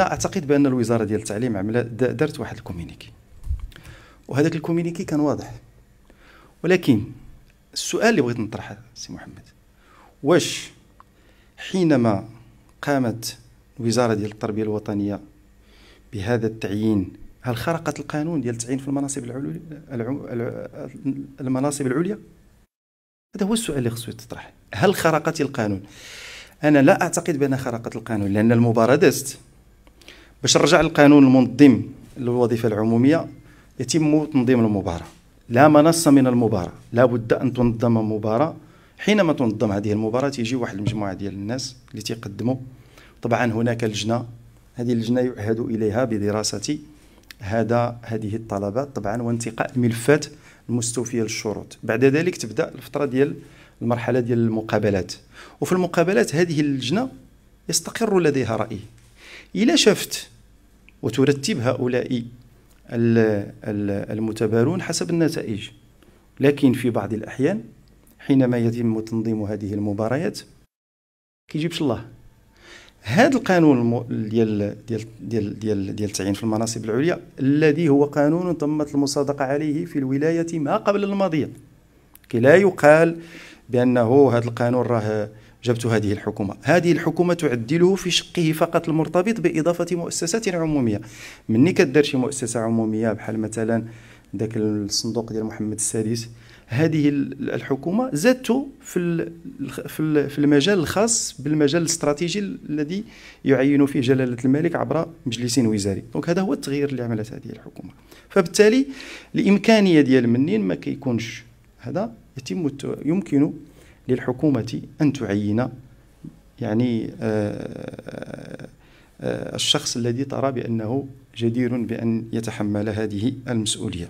حنا اعتقد بان الوزاره ديال التعليم عملت دارت واحد الكومينيكي وهذاك الكومينيكي كان واضح ولكن السؤال اللي بغيت نطرحه سي محمد واش حينما قامت الوزاره ديال التربيه الوطنيه بهذا التعيين هل خرقت القانون ديال التعيين في المناصب العليا المناصب العليا هذا هو السؤال اللي خصو يتطرح هل خرقت القانون انا لا اعتقد بانها خرقت القانون لان المباراه دازت باش نرجع للقانون المنظم للوظيفه العموميه يتم تنظيم المباراه لا منص من المباراه لا بد ان تنظم مباراه حينما تنظم هذه المباراه تيجي واحد المجموعه ديال الناس اللي تيقدموا طبعا هناك لجنه هذه اللجنه يعهد اليها بدراسه هذا هذه الطلبات طبعا وانتقاء الملفات المستوفيه للشروط بعد ذلك تبدا الفتره ديال المرحله ديال المقابلات وفي المقابلات هذه اللجنه يستقر لديها راي إلى شفت وترتب هؤلاء المتبارون حسب النتائج لكن في بعض الأحيان حينما يتم تنظيم هذه المباريات كيجيبش الله هذا القانون ديال ديال ديال ديال ديال التعيين في المناصب العليا الذي هو قانون تمت المصادقه عليه في الولايه ما قبل الماضيه كي لا يقال بانه هذا القانون راه جبت هذه الحكومة هذه الحكومة تعدله في شقه فقط المرتبط بإضافة مؤسسات عمومية مني كدير شي مؤسسة عمومية بحال مثلا ذاك الصندوق ديال محمد السادس هذه الحكومة زادته في في المجال الخاص بالمجال الاستراتيجي الذي يعين فيه جلالة الملك عبر مجلس وزاري دونك هذا هو التغيير اللي عملت هذه الحكومة فبالتالي الإمكانية ديال منين ما كيكونش هذا يتم يمكن للحكومة أن تعين يعني آه، آه، آه، الشخص الذي ترى بأنه جدير بأن يتحمل هذه المسؤولية